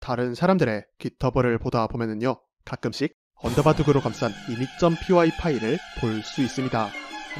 다른 사람들의 깃허브을 보다 보면은요 가끔씩 언더바둑으로 감싼 이미.py 파일을 볼 수 있습니다.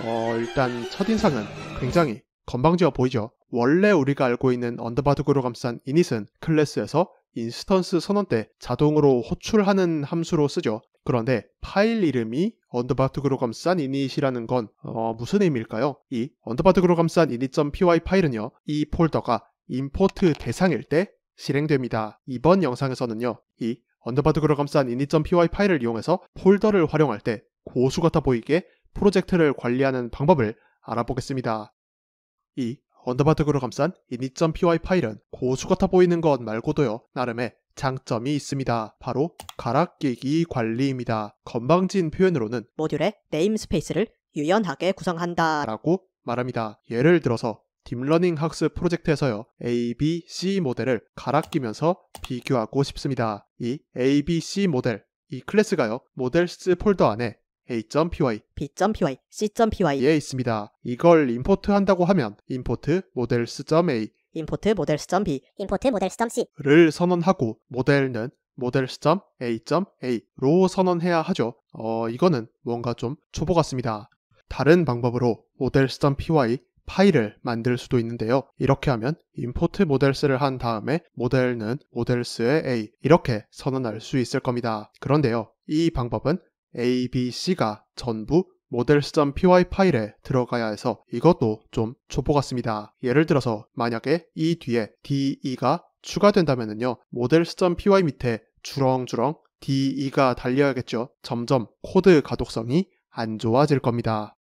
어, 일단 첫인상은 굉장히 건방지어 보이죠. 원래 우리가 알고 있는 언더바둑으로 감싼 i n i t 은 클래스에서 인스턴스 선언 때 자동으로 호출하는 함수로 쓰죠. 그런데 파일 이름이 언더바둑으로 감싼 i n i t 이라는건 어, 무슨 의미일까요? 이 언더바둑으로 감싼 i n i t p y 파일은요. 이 폴더가 import 대상일 때 실행됩니다. 이번 영상에서는요. 이 언더바드 그로 감싼 init.py 파일을 이용해서 폴더를 활용할 때 고수 같아 보이게 프로젝트를 관리하는 방법을 알아보겠습니다. 이 언더바드 그로 감싼 init.py 파일은 고수 같아 보이는 것 말고도요. 나름의 장점이 있습니다. 바로 가락 끼기 관리입니다. 건방진 표현으로는 모듈의 네임스페이스를 유연하게 구성한다 라고 말합니다. 예를 들어서 딥러닝 학습 프로젝트에서요. A, B, C 모델을 갈아 끼면서 비교하고 싶습니다. 이 A, B, C 모델 이 클래스가요. 모델스 폴더 안에 a.py, b.py, c.py에 예, 있습니다. 이걸 임포트 한다고 하면 임포트 모델 t m a 임포트 모델 t m b 임포트 모델 t m c 를 선언하고 모델은 모델 d e l s a a 로 선언해야 하죠. 어, 이거는 뭔가 좀 초보 같습니다. 다른 방법으로 모델 d e p y 파일을 만들 수도 있는데요. 이렇게 하면 import 모델스를 한 다음에 모델은 모델스의 a 이렇게 선언할 수 있을 겁니다. 그런데요. 이 방법은 a, b, c가 전부 models.py 파일에 들어가야 해서 이것도 좀 초보 같습니다. 예를 들어서 만약에 이 뒤에 de가 추가된다면요. models.py 밑에 주렁주렁 de가 달려야겠죠. 점점 코드 가독성이 안 좋아질 겁니다.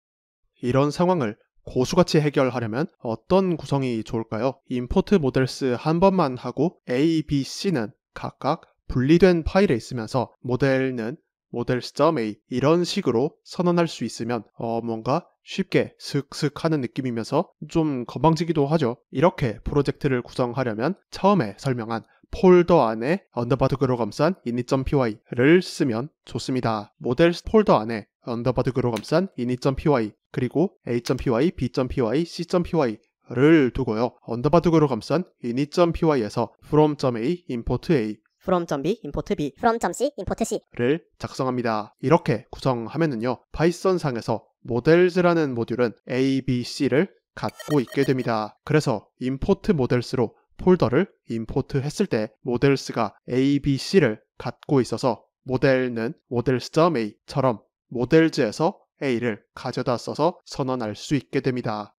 이런 상황을 고수같이 해결하려면 어떤 구성이 좋을까요? 임포트 모델스 한 번만 하고 A, B, C는 각각 분리된 파일에 있으면서 모델은 모델스.a 이런 식으로 선언할 수 있으면 어 뭔가 쉽게 슥슥 하는 느낌이면서 좀 건방지기도 하죠. 이렇게 프로젝트를 구성하려면 처음에 설명한 폴더 안에 언더바드 그로 감싼 init.py를 쓰면 좋습니다. 모델 폴더 안에 언더바 득으로 감싼 init.py 그리고 a.py, b.py, c.py를 두고요. 언더바 득으로 감싼 init.py에서 from.a, import a from.b, import b, from.c, import c를 작성합니다. 이렇게 구성하면은요. 파이썬 상에서 models라는 모듈은 a, b, c를 갖고 있게 됩니다. 그래서 import models로 폴더를 임포트 했을 때 models가 a, b, c를 갖고 있어서 모델은 models.a처럼 모델즈에서 A를 가져다 써서 선언할 수 있게 됩니다.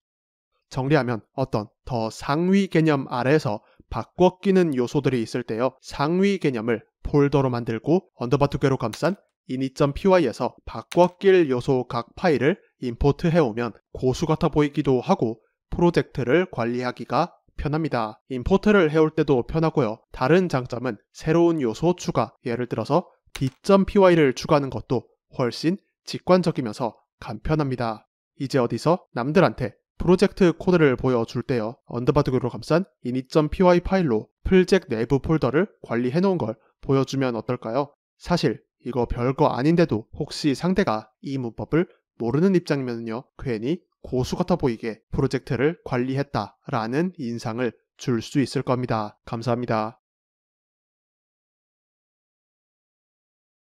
정리하면 어떤 더 상위 개념 아래에서 바꿔 끼는 요소들이 있을 때요. 상위 개념을 폴더로 만들고 언더바 두개로 감싼 i n i p y 에서 바꿔 낄 요소 각 파일을 임포트 해오면 고수 같아 보이기도 하고 프로젝트를 관리하기가 편합니다. 임포트를 해올 때도 편하고요. 다른 장점은 새로운 요소 추가, 예를 들어서 d.py를 추가하는 것도 훨씬 직관적이면서 간편합니다. 이제 어디서 남들한테 프로젝트 코드를 보여줄 때요. 언더바둑으로 감싼 init.py 파일로 풀잭 내부 폴더를 관리해 놓은 걸 보여주면 어떨까요? 사실 이거 별거 아닌데도 혹시 상대가 이 문법을 모르는 입장이면요. 괜히 고수 같아 보이게 프로젝트를 관리했다라는 인상을 줄 수 있을 겁니다. 감사합니다.